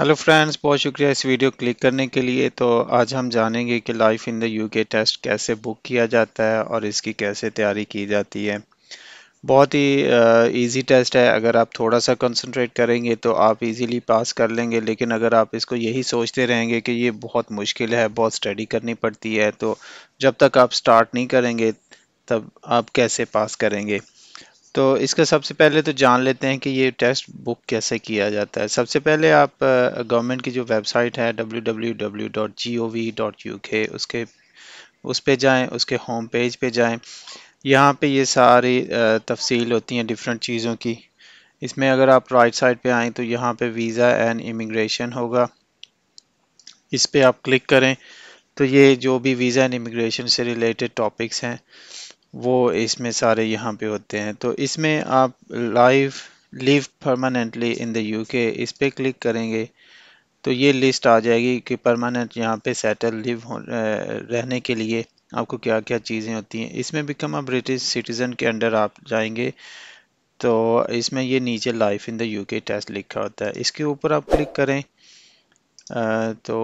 Hello friends बहुत शुक्रिया इस वीडियो क्लिक करने के लिए तो आज हम जानेंगे कि life in the UK test कैसे बुक किया जाता है और इसकी कैसे तैयारी की जाती है बहुत ही इजी टेस्ट है अगर आप थोड़ा सा कंसंट्रेट करेंगे तो आप इजीली पास कर लेंगे लेकिन अगर आप इसको यही सोचते रहेंगे कि ये बहुत मुश्किल है बहुत स्टडी करनी पड़ती है तो जब तक आप स्टार्ट नहीं करेंगे तब आप कैसे पास करेंगे तो इसका सबसे पहले तो जान लेते हैं कि ये टेस्ट बुक कैसे किया जाता है सबसे पहले आप गवर्नमेंट की जो वेबसाइट है www.gov.uk उसके उस पे जाएं उसके होम पेज पे जाएं यहाँ पे ये सारी तफसील होती हैं डिफरेंट चीज़ों की इसमें अगर आप राइट साइड पे आएं तो यहाँ पे वीज़ा एंड इमिग्रेशन होगा इस पर आप क्लिक करें तो ये जो भी वीज़ा एंड इमिग्रेशन से रिलेटेड टॉपिक्स हैं वो इसमें सारे यहाँ पे होते हैं तो इसमें आप live live permanently in the UK इस पर क्लिक करेंगे तो ये लिस्ट आ जाएगी कि परमानेंट यहाँ पे सेटल लिव रहने के लिए आपको क्या क्या चीज़ें होती हैं इसमें बिकम अ ब्रिटिश सिटीज़न के अंडर आप जाएंगे तो इसमें ये नीचे life in the UK test लिखा होता है इसके ऊपर आप क्लिक करें तो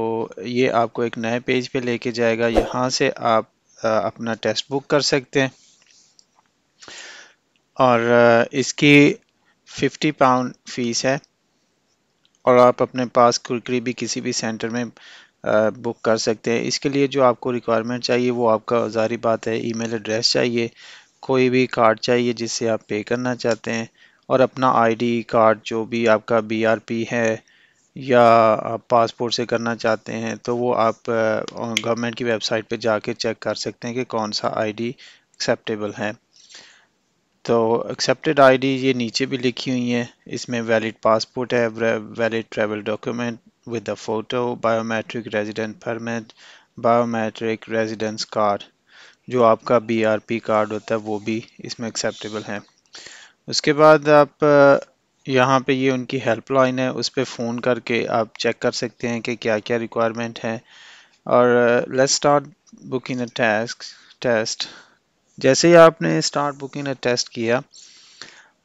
ये आपको एक नए पेज पे लेके जाएगा यहाँ से आप अपना टेस्ट बुक कर सकते हैं और इसकी फिफ्टी पाउंड फीस है और आप अपने पास कुरकरी भी किसी भी सेंटर में बुक कर सकते हैं इसके लिए जो आपको रिक्वायरमेंट चाहिए वो आपका जारी बात है ईमेल एड्रेस चाहिए कोई भी कार्ड चाहिए जिससे आप पे करना चाहते हैं और अपना आईडी कार्ड जो भी आपका बीआरपी है या आप पासपोर्ट से करना चाहते हैं तो वो आप गवर्नमेंट की वेबसाइट पे जाके चेक कर सकते हैं कि कौन सा आईडी एक्सेप्टेबल है तो एक्सेप्टेड आईडी ये नीचे भी लिखी हुई है इसमें वैलिड पासपोर्ट है valid travel document with a photo biometric resident permit biometric residence card जो आपका बीआरपी कार्ड होता है वो भी इसमें एक्सेप्टेबल है उसके बाद आप यहाँ पे ये उनकी हेल्पलाइन है उस पर फ़ोन करके आप चेक कर सकते हैं कि क्या क्या रिक्वायरमेंट है और let's start booking a test test जैसे ही आपने स्टार्ट बुकिंग अ टेस्ट किया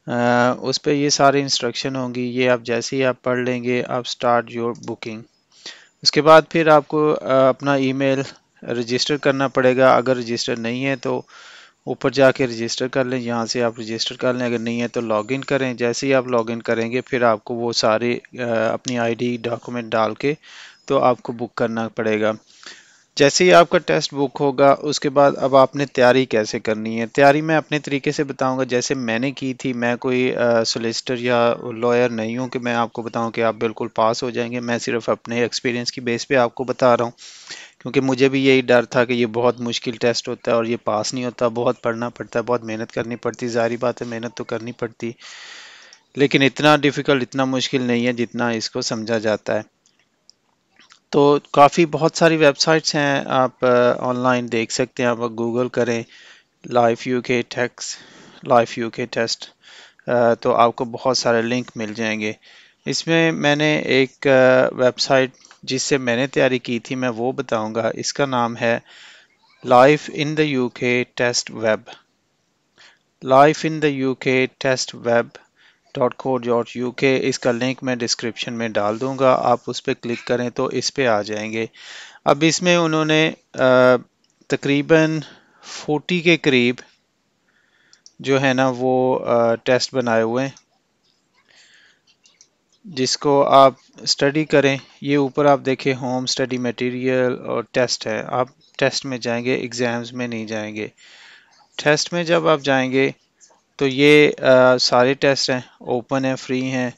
आ, uh, उस पर ये सारे इंस्ट्रक्शन होंगी ये आप जैसे ही आप पढ़ लेंगे आप स्टार्ट योर बुकिंग उसके बाद फिर आपको आ, uh, अपना ईमेल रजिस्टर करना पड़ेगा अगर रजिस्टर नहीं है तो ऊपर जाके रजिस्टर कर लें यहाँ से आप रजिस्टर कर लें अगर नहीं है तो लॉगिन करें जैसे ही आप लॉगिन करेंगे फिर आपको वो सारे अपनी आईडी डॉक्यूमेंट डाल के तो आपको बुक करना पड़ेगा जैसे ही आपका टेस्ट बुक होगा उसके बाद अब आपने तैयारी कैसे करनी है तैयारी मैं अपने तरीके से बताऊंगा जैसे मैंने की थी मैं कोई सोलिसिटर या लॉयर नहीं हूं कि मैं आपको बताऊं कि आप बिल्कुल पास हो जाएंगे मैं सिर्फ अपने एक्सपीरियंस की बेस पे आपको बता रहा हूं क्योंकि मुझे भी यही डर था कि ये बहुत मुश्किल टेस्ट होता है और ये पास नहीं होता बहुत पढ़ना पड़ता है बहुत मेहनत करनी पड़ती जारी बात है मेहनत तो करनी पड़ती लेकिन इतना डिफ़िकल्ट इतना मुश्किल नहीं है जितना इसको समझा जाता है तो काफ़ी बहुत सारी वेबसाइट्स हैं आप ऑनलाइन देख सकते हैं आप गूगल करें life U K tax life U K test तो आपको बहुत सारे लिंक मिल जाएंगे इसमें मैंने एक वेबसाइट जिससे मैंने तैयारी की थी मैं वो बताऊंगा इसका नाम है life in the UK test web life in the UK test web dot co dot U K इसका लिंक मैं डिस्क्रिप्शन में डाल दूंगा आप उस पर क्लिक करें तो इस पर आ जाएंगे अब इसमें उन्होंने तकरीबन 40 के करीब जो है ना वो टेस्ट बनाए हुए हैं जिसको आप स्टडी करें ये ऊपर आप देखें होम स्टडी मटेरियल और टेस्ट है आप टेस्ट में जाएंगे एग्ज़ाम्स में नहीं जाएंगे टेस्ट में जब आप जाएंगे तो ये आ, सारे टेस्ट हैं ओपन हैं फ्री हैं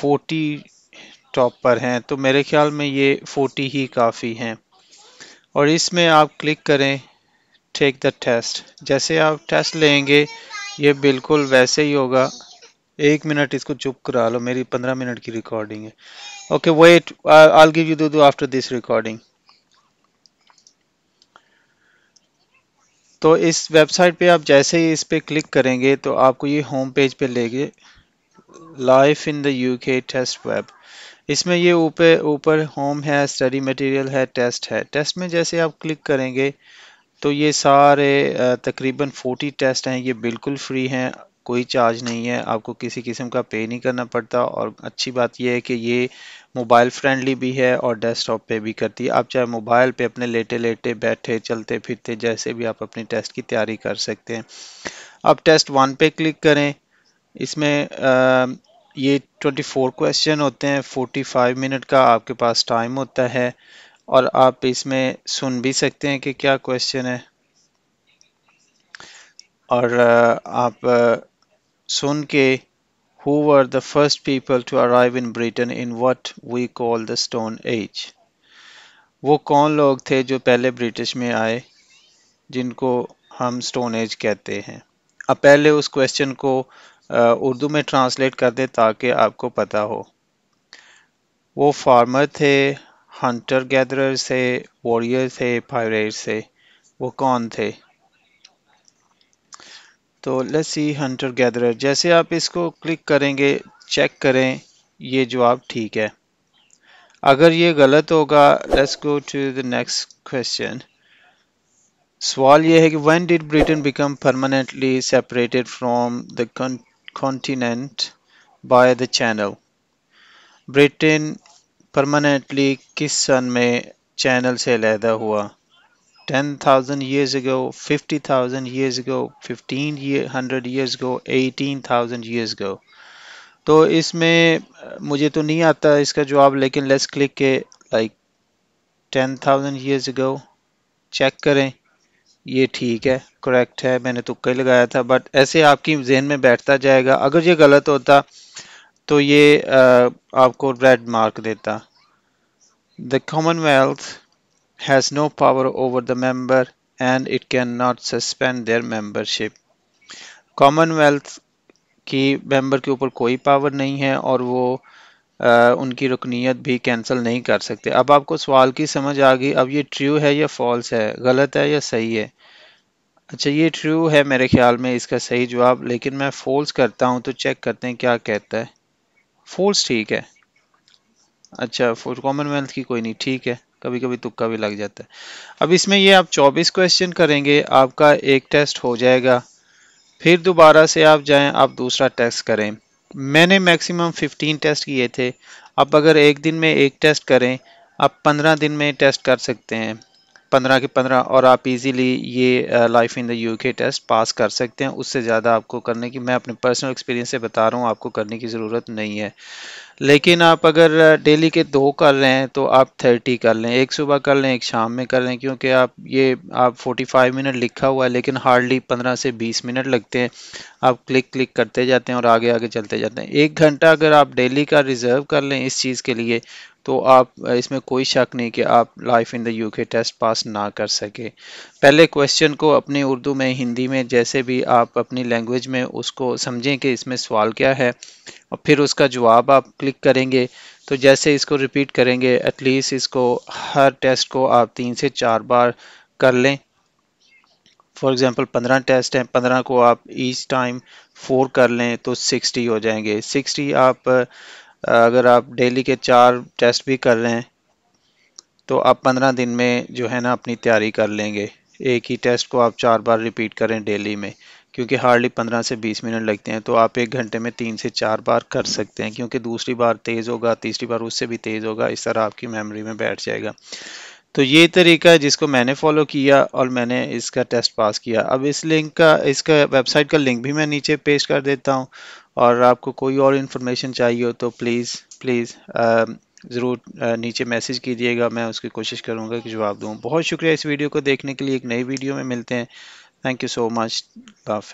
फोटी टॉप पर हैं तो मेरे ख्याल में ये फोटी ही काफ़ी हैं और इसमें आप क्लिक करें टेक द टेस्ट जैसे आप टेस्ट लेंगे ये बिल्कुल वैसे ही होगा एक मिनट इसको चुप करा लो मेरी पंद्रह मिनट की रिकॉर्डिंग है okay wait I give you two after this recording तो इस वेबसाइट पे आप जैसे ही इस पे क्लिक करेंगे तो आपको ये होम पेज पे ले गए life in the UK test web इसमें ये ऊपर ऊपर होम है स्टडी मटेरियल है टेस्ट है टेस्ट में जैसे आप क्लिक करेंगे तो ये सारे तकरीबन 40 टेस्ट हैं ये बिल्कुल फ्री हैं कोई चार्ज नहीं है आपको किसी किस्म का पे नहीं करना पड़ता और अच्छी बात यह है कि ये मोबाइल फ्रेंडली भी है और डेस्कटॉप पे भी करती है आप चाहे मोबाइल पे अपने लेटे लेटे बैठे चलते फिरते जैसे भी आप अपनी टेस्ट की तैयारी कर सकते हैं अब टेस्ट वन पे क्लिक करें इसमें आ, ये 24 क्वेश्चन होते हैं 45 मिनट का आपके पास टाइम होता है और आप इसमें सुन भी सकते हैं कि क्या क्वेश्चन है और आप सुन के who are the first people to arrive in Britain in what we call the Stone Age वो कौन लोग थे जो पहले ब्रिटिश में आए जिनको हम स्टोन एज कहते हैं अब पहले उस क्वेश्चन को उर्दू में ट्रांसलेट कर दें ताकि आपको पता हो वो फार्मर थे हंटर गैदर से वॉरियर थे पायरेट से वो कौन थे तो लेट्स सी हंटर गैदरर जैसे आप इसको क्लिक करेंगे चेक करें ये जवाब ठीक है अगर ये गलत होगा let's go to the next question सवाल ये है कि when did Britain become permanently separated from the continent by the Channel Britain permanently किस सन में चैनल से अलहदा हुआ 10,000 years ago, 50,000 years ago, 15 year, years ago, 18,000 years ago. तो इसमें मुझे तो नहीं आता इसका जवाब लेकिन लेट्स क्लिक के like ten thousand years go check करें ये ठीक है करेक्ट है मैंने तो कई लगाया था बट ऐसे आपकी जहन में बैठता जाएगा अगर ये गलत होता तो ये आ, आपको रेड मार्क देता the Commonwealth has no power over the member and it cannot suspend their membership commonwealth ki member ke upar koi power nahi hai aur wo आ, उनकी रुकनीत भी कैंसिल नहीं कर सकते अब आपको सवाल की समझ आ गई अब ये ट्रू है या फॉल्स है गलत है या सही है अच्छा ये ट्रू है मेरे ख्याल में इसका सही जवाब लेकिन मैं फोल्स करता हूँ तो चेक करते हैं क्या कहता है फोल्स ठीक है अच्छा कॉमनवेल्थ की कोई नहीं ठीक है कभी कभी तुक्का भी लग जाता है अब इसमें ये आप 24 क्वेश्चन करेंगे आपका एक टेस्ट हो जाएगा फिर दोबारा से आप जाएं आप दूसरा टेस्ट करें मैंने मैक्सिमम 15 टेस्ट किए थे आप अगर एक दिन में एक टेस्ट करें आप 15 दिन में टेस्ट कर सकते हैं 15 के 15 और आप इजीली ये life in the UK test pass कर सकते हैं उससे ज़्यादा आपको करने की मैं अपने पर्सनल एक्सपीरियंस से बता रहा हूँ आपको करने की ज़रूरत नहीं है लेकिन आप अगर डेली के दो कर रहे हैं तो आप थर्टी कर लें एक सुबह कर लें एक शाम में कर लें क्योंकि आप ये आप फोर्टी फाइव मिनट लिखा हुआ है लेकिन हार्डली पंद्रह से बीस मिनट लगते हैं आप क्लिक क्लिक करते जाते हैं और आगे आगे चलते जाते हैं एक घंटा अगर आप डेली का रिज़र्व कर लें इस चीज़ के लिए तो आप इसमें कोई शक नहीं कि आप life in the UK test pass ना कर सके पहले क्वेश्चन को अपनी उर्दू में हिंदी में जैसे भी आप अपनी लैंग्वेज में उसको समझें कि इसमें सवाल क्या है और फिर उसका जवाब आप क्लिक करेंगे तो जैसे इसको रिपीट करेंगे एटलीस्ट इसको हर टेस्ट को आप तीन से चार बार कर लें फॉर एग्ज़ाम्पल पंद्रह टेस्ट हैं पंद्रह को आप ईच टाइम फोर कर लें तो सिक्सटी हो जाएंगे सिक्सटी आप अगर आप डेली के चार टेस्ट भी कर रहे हैं तो आप पंद्रह दिन में जो है ना अपनी तैयारी कर लेंगे एक ही टेस्ट को आप चार बार रिपीट करें डेली में क्योंकि हार्डली 15 से 20 मिनट लगते हैं तो आप एक घंटे में तीन से चार बार कर सकते हैं क्योंकि दूसरी बार तेज़ होगा तीसरी बार उससे भी तेज़ होगा इस तरह आपकी मेमोरी में बैठ जाएगा तो ये तरीका है जिसको मैंने फॉलो किया और मैंने इसका टेस्ट पास किया अब इस लिंक का इसका वेबसाइट का लिंक भी मैं नीचे पेश कर देता हूँ और आपको कोई और इन्फॉर्मेशन चाहिए हो तो प्लीज़ प्लीज़ ज़रूर नीचे मैसेज कीजिएगा मैं उसकी कोशिश करूँगा कि जवाब दूँ बहुत शुक्रिया इस वीडियो को देखने के लिए एक नई वीडियो में मिलते हैं Thank you so much, love.